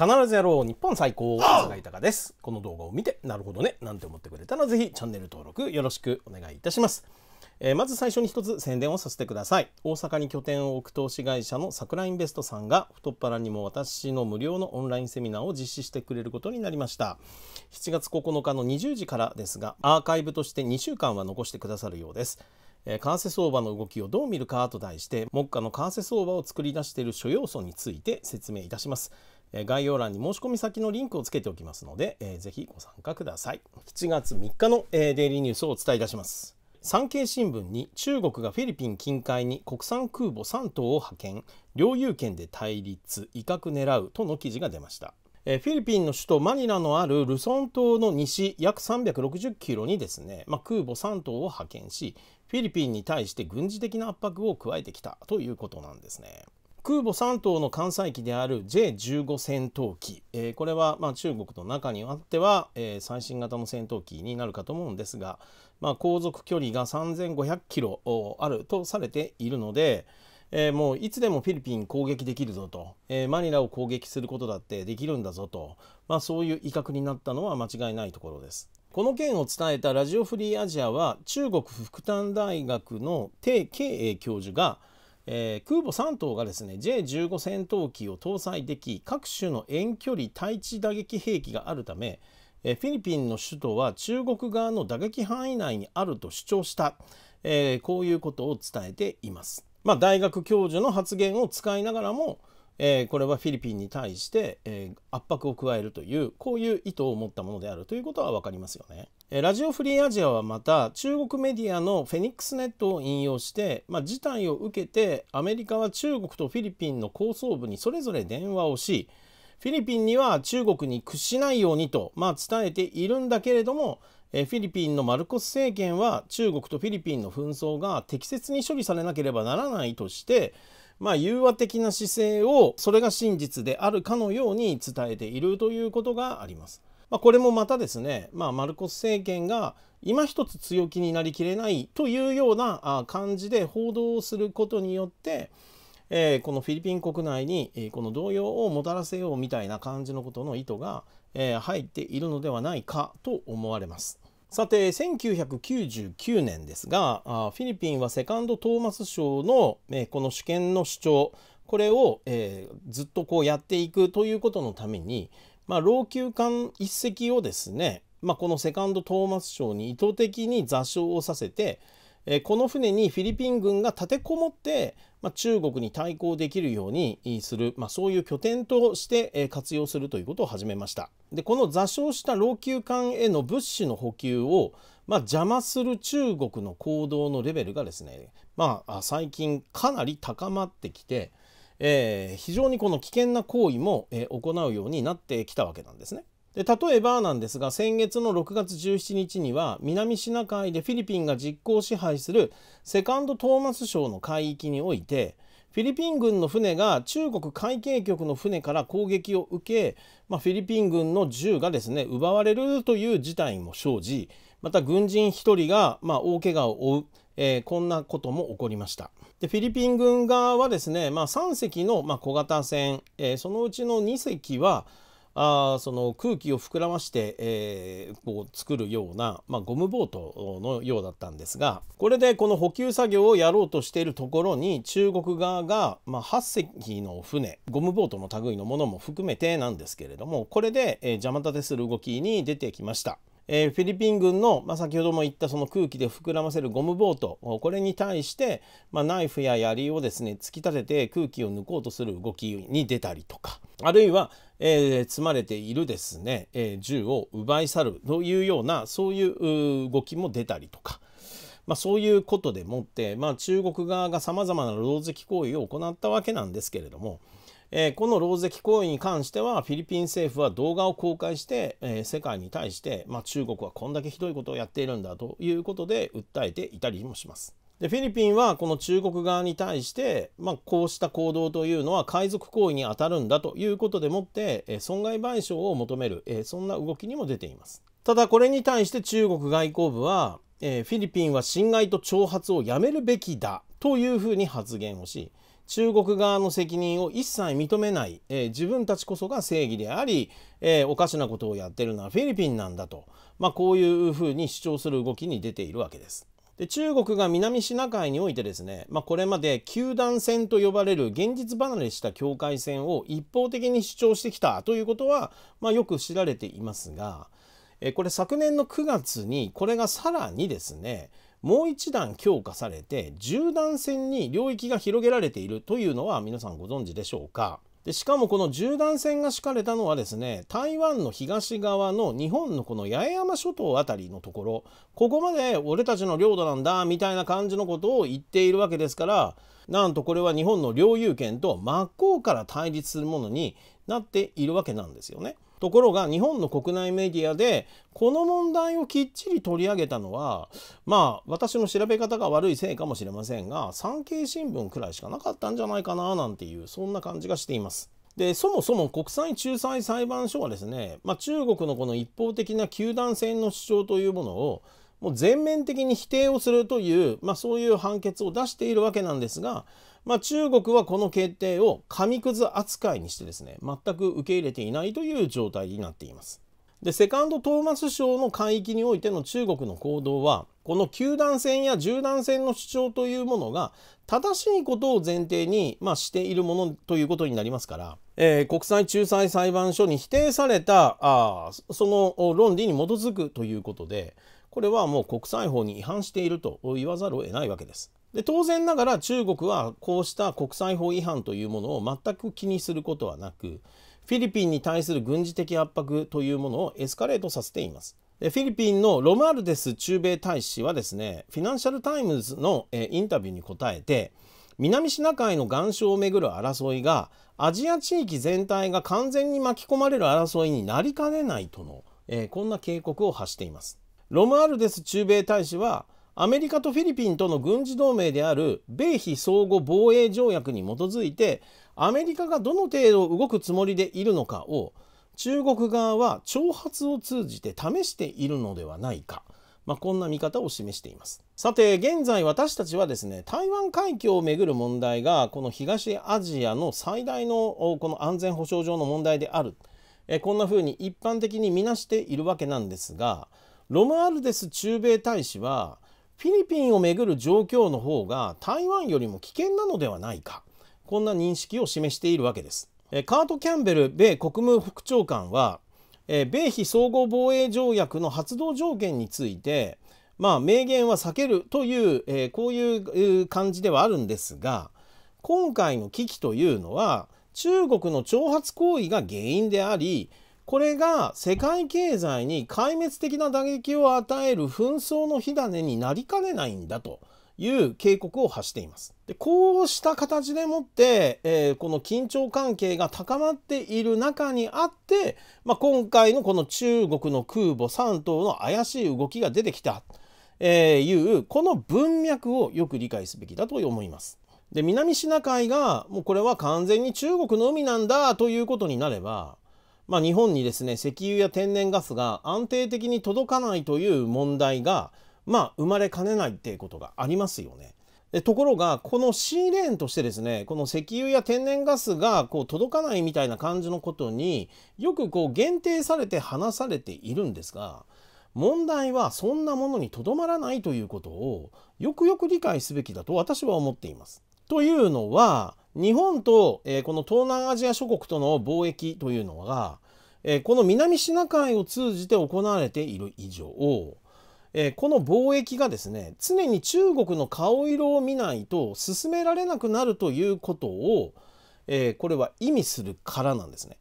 必ずやろう日本最高菅井隆ですこの動画を見てなるほどねなんて思ってくれたらぜひチャンネル登録よろしくお願いいたします、えー、まず最初に一つ宣伝をさせてください大阪に拠点を置く投資会社の桜インベストさんが太っ腹にも私の無料のオンラインセミナーを実施してくれることになりました7月9日の20時からですがアーカイブとして2週間は残してくださるようです為替相場の動きをどう見るかと題して目下の為替相場を作り出している諸要素について説明いたします概要欄に申し込み先のリンクをつけておきますので、えー、ぜひご参加ください。7月3日の、えー、デイリーニュースをお伝えいたします。産経新聞に中国がフィリピン近海に国産空母3頭を派遣、領有権で対立、威嚇狙うとの記事が出ました。えフィリピンの首都マニラのあるルソン島の西約360キロにですね、まあ、空母3島を派遣しフィリピンに対して軍事的な圧迫を加えてきたということなんですね。空母3頭の艦載機である J15 戦闘機、えー、これはま中国の中にあっては、えー、最新型の戦闘機になるかと思うんですが、まあ、航続距離が3500キロあるとされているので、えー、もういつでもフィリピン攻撃できるぞと、えマニラを攻撃することだってできるんだぞと、まあ、そういう威嚇になったのは間違いないところです。この件を伝えたラジオフリーアジアは中国復旦大学の鄭慶英教授がえー、空母3頭がですね J15 戦闘機を搭載でき各種の遠距離対地打撃兵器があるため、えー、フィリピンの首都は中国側の打撃範囲内にあると主張した、えー、こういうことを伝えています。まあ、大学教授の発言を使いながらもえー、これはフィリピンに対して、えー、圧迫を加えるというこういう意図を持ったものであるということは分かりますよね。ラジオフリーアジアはまた中国メディアのフェニックスネットを引用して、まあ、事態を受けてアメリカは中国とフィリピンの構想部にそれぞれ電話をしフィリピンには中国に屈しないようにと、まあ、伝えているんだけれどもフィリピンのマルコス政権は中国とフィリピンの紛争が適切に処理されなければならないとしてまあ、融和的な姿勢をそれが真実であるかのように伝えているということがあります。まあ、これもまたですね、まあ、マルコス政権が今一つ強気になりきれないというような感じで報道をすることによって、えー、このフィリピン国内に、えこの動揺をもたらせようみたいな感じのことの意図が、え入っているのではないかと思われます。さて1999年ですがフィリピンはセカンド・トーマス賞の、えー、この主権の主張これを、えー、ずっとこうやっていくということのために、まあ、老朽艦一隻をですね、まあ、このセカンド・トーマス賞に意図的に座礁をさせて、えこの船にフィリピン軍が立てこもって、ま中国に対抗できるようにする、まあ、そういう拠点として活用するということを始めましたでこの座礁した老朽艦への物資の補給を、まあ、邪魔する中国の行動のレベルがですね、まあ、最近かなり高まってきて、えー、非常にこの危険な行為も、え行うようになってきたわけなんですね。で例えばなんですが先月の6月17日には南シナ海でフィリピンが実効支配するセカンド・トーマス省の海域においてフィリピン軍の船が中国海警局の船から攻撃を受け、まあ、フィリピン軍の銃がですね奪われるという事態も生じまた軍人1人が、まあ、大怪我を負う、えー、こんなことも起こりましたでフィリピン軍側はですね、まあ、3隻の、ま小型船、えー、そのうちの2隻はあその空気を膨らまして、えー、こう作るような、まあ、ゴムボートのようだったんですがこれでこの補給作業をやろうとしているところに中国側が、まあ、8隻の船ゴムボートの類のものも含めてなんですけれどもこれで、えー、邪魔立てする動きに出てきました。えー、フィリピン軍の、まあ、先ほども言ったその空気で膨らませるゴムボートこれに対して、まあ、ナイフや槍をですね突き立てて空気を抜こうとする動きに出たりとかあるいは、えー、積まれているですね、えー、銃を奪い去るというようなそういう動きも出たりとか。まあ、そういうことでもって、まあ、中国側がさまざまな狼藉行為を行ったわけなんですけれども、えー、この狼藉行為に関してはフィリピン政府は動画を公開して、えー、世界に対して、まあ、中国はこんだけひどいことをやっているんだということで訴えていたりもします。でフィリピンはこの中国側に対して、まあ、こうした行動というのは海賊行為にあたるんだということでもって、え損害賠償を求める、えそんな動きにも出ていますただこれに対して中国外交部は、えフィリピンは侵害と挑発をやめるべきだというふうに発言をし中国側の責任を一切認めない、えー、自分たちこそが正義であり、えー、おかしなことをやってるのはフィリピンなんだと、まあ、こういうふうに主張する動きに出ているわけです。で中国が南シナ海においてですね、まあ、これまで球団戦と呼ばれる現実離れした境界線を一方的に主張してきたということは、まあ、よく知られていますがえこれ昨年の9月にこれがさらにですねもう一段強化されて縦断線に領域が広げられているというのは皆さんご存知でしょうか。でしかもこの銃弾線が敷かれたのはですね台湾の東側の日本のこの八重山諸島辺りのところここまで俺たちの領土なんだみたいな感じのことを言っているわけですからなんとこれは日本の領有権と真っ向から対立するものになっているわけなんですよね。ところが日本の国内メディアでこの問題をきっちり取り上げたのはまあ私の調べ方が悪いせいかもしれませんが産経新聞くらいしかなかったんじゃないかななんていうそんな感じがしています。でそもそも国際仲裁裁判所はですね、まあ、中国のこの一方的な球団戦の主張というものをもう全面的に否定をするという、まあ、そういう判決を出しているわけなんですが、まあ、中国はこの決定を紙くず扱いにしてですね全く受け入れていないという状態になっています。でセカンドトーマス賞の海域においての中国の行動はこの九段線や十段線の主張というものが正しいことを前提に、まあ、しているものということになりますから、えー、国際仲裁裁判所に否定されたあその論理に基づくということでこれはもう国際法に違反していると言わざるを得ないわけです。で当然ながら中国はこうした国際法違反というものを全く気にすることはなくフィリピンに対する軍事的圧迫というものをエスカレートさせています。フィリピンのロマールデス駐米大使はですねフィナンシャル・タイムズのえインタビューに答えて南シナ海の岩礁をめぐる争いがアジア地域全体が完全に巻き込まれる争いになりかねないとの、えこんな警告を発しています。ロムアルデス駐米大使はアメリカとフィリピンとの軍事同盟である米非相互防衛条約に基づいてアメリカがどの程度動くつもりでいるのかを中国側は挑発を通じて試しているのではないか、まあ、こんな見方を示していますさて現在私たちはですね台湾海峡をめぐる問題がこの東アジアの最大のこの安全保障上の問題であるえこんなふうに一般的に見なしているわけなんですがロムアルデス駐米大使はフィリピンをめぐる状況の方が台湾よりも危険なのではないかこんな認識を示しているわけです。カート・キャンベル米国務副長官は米非総合防衛条約の発動条件について、まあ、明言は避けるという、えこういう感じではあるんですが今回の危機というのは中国の挑発行為が原因でありこれが世界経済に壊滅的な打撃を与える紛争の火種になりかねないんだという警告を発しています。でこうした形でもって、えー、この緊張関係が高まっている中にあって、まあ、今回のこの中国の空母3頭の怪しい動きが出てきた、えー、いうこの文脈をよく理解すべきだと思います。で南シナ海がもうこれは完全に中国の海なんだということになればまあ、日本にですね石油や天然ガスが安定的に届かないという問題が、まあ、生まれかねないっていうことがありますよね。でところがこの C レーンとしてですねこの石油や天然ガスがこう届かないみたいな感じのことによくこう限定されて話されているんですが問題はそんなものにとどまらないということをよくよく理解すべきだと私は思っています。というのは日本と、えー、この東南アジア諸国との貿易というのが、えー、この南シナ海を通じて行われている以上、えー、この貿易がですね常に中国の顔色を見ないと進められなくなるということを、えこれは意味するからなんですね。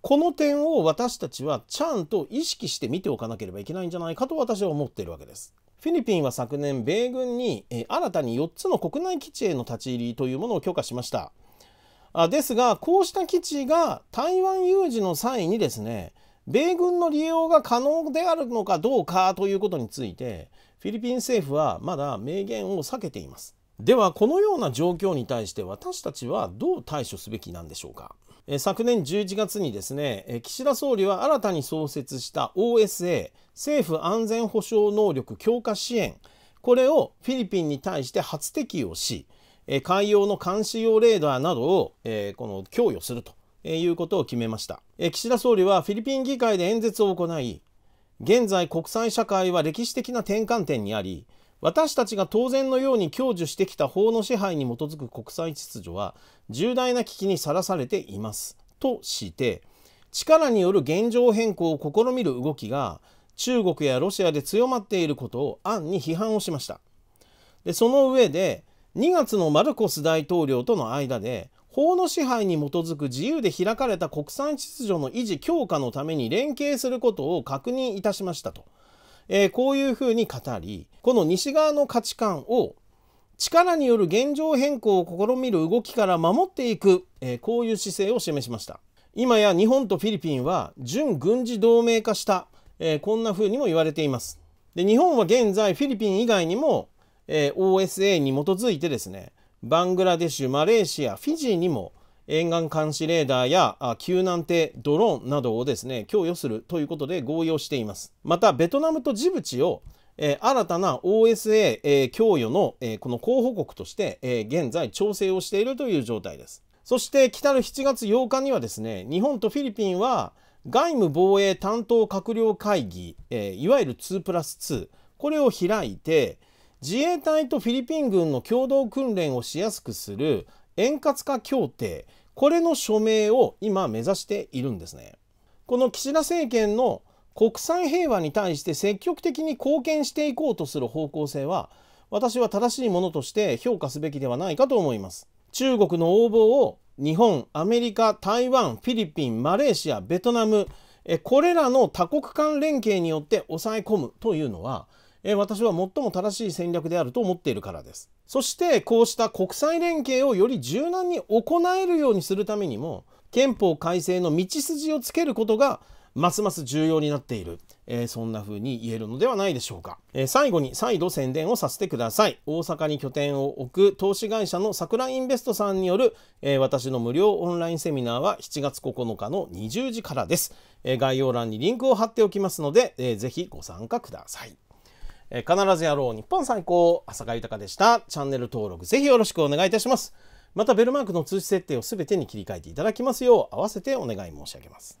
この点を私たちはちゃんと意識して見ておかなければいけないんじゃないかと私は思っているわけです。フィリピンは昨年、米軍に新たに4つの国内基地への立ち入りというものを許可しました。ですが、こうした基地が台湾有事の際にですね、米軍の利用が可能であるのかどうかということについて、フィリピン政府はまだ明言を避けています。では、このような状況に対して私たちはどう対処すべきなんでしょうか。昨年11月にですね、岸田総理は新たに創設した OSA、政府安全保障能力強化支援これをフィリピンに対して初適用し海洋の監視用レーダーなどを、えー、この供与するということを決めました、えー、岸田総理はフィリピン議会で演説を行い現在国際社会は歴史的な転換点にあり私たちが当然のように享受してきた法の支配に基づく国際秩序は重大な危機にさらされていますとして力による現状変更を試みる動きが中国やロシアで強まっていることを暗に批判をしましたでその上で2月のマルコス大統領との間で法の支配に基づく自由で開かれた国際秩序の維持強化のために連携することを確認いたしましたと、えー、こういうふうに語りこの西側の価値観を力による現状変更を試みる動きから守っていく、えー、こういう姿勢を示しました今や日本とフィリピンは準軍事同盟化したえー、こんな風にも言われています。で日本は現在フィリピン以外にも、えー、OSA に基づいてですねバングラデシュマレーシアフィジーにも沿岸監視レーダーや救難艇ドローンなどをですね供与するということで合意をしていますまたベトナムとジブチを、えー、新たな OSA、えー、供与の、えー、この候補国として、えー、現在調整をしているという状態ですそして来る7月8日にはですね日本とフィリピンは外務防衛担当閣僚会議、えー、いわゆる2プラス2これを開いて自衛隊とフィリピン軍の共同訓練をしやすくする円滑化協定これの署名を今目指しているんですね。この岸田政権の国際平和に対して積極的に貢献していこうとする方向性は私は正しいものとして評価すべきではないかと思います。中国の横暴を日本アメリカ台湾フィリピンマレーシアベトナムえこれらの多国間連携によって抑え込むというのはえ私は最も正しい戦略であると思っているからですそしてこうした国際連携をより柔軟に行えるようにするためにも憲法改正の道筋をつけることがますます重要になっている、えー、そんな風に言えるのではないでしょうか、えー、最後に再度宣伝をさせてください大阪に拠点を置く投資会社の桜インベストさんによる、えー、私の無料オンラインセミナーは7月9日の20時からです、え概要欄にリンクを貼っておきますので、えー、ぜひご参加くださいえ必ずやろう日本最高浅川豊でしたチャンネル登録ぜひよろしくお願いいたしますまたベルマークの通知設定をすべてに切り替えていただきますよう合わせてお願い申し上げます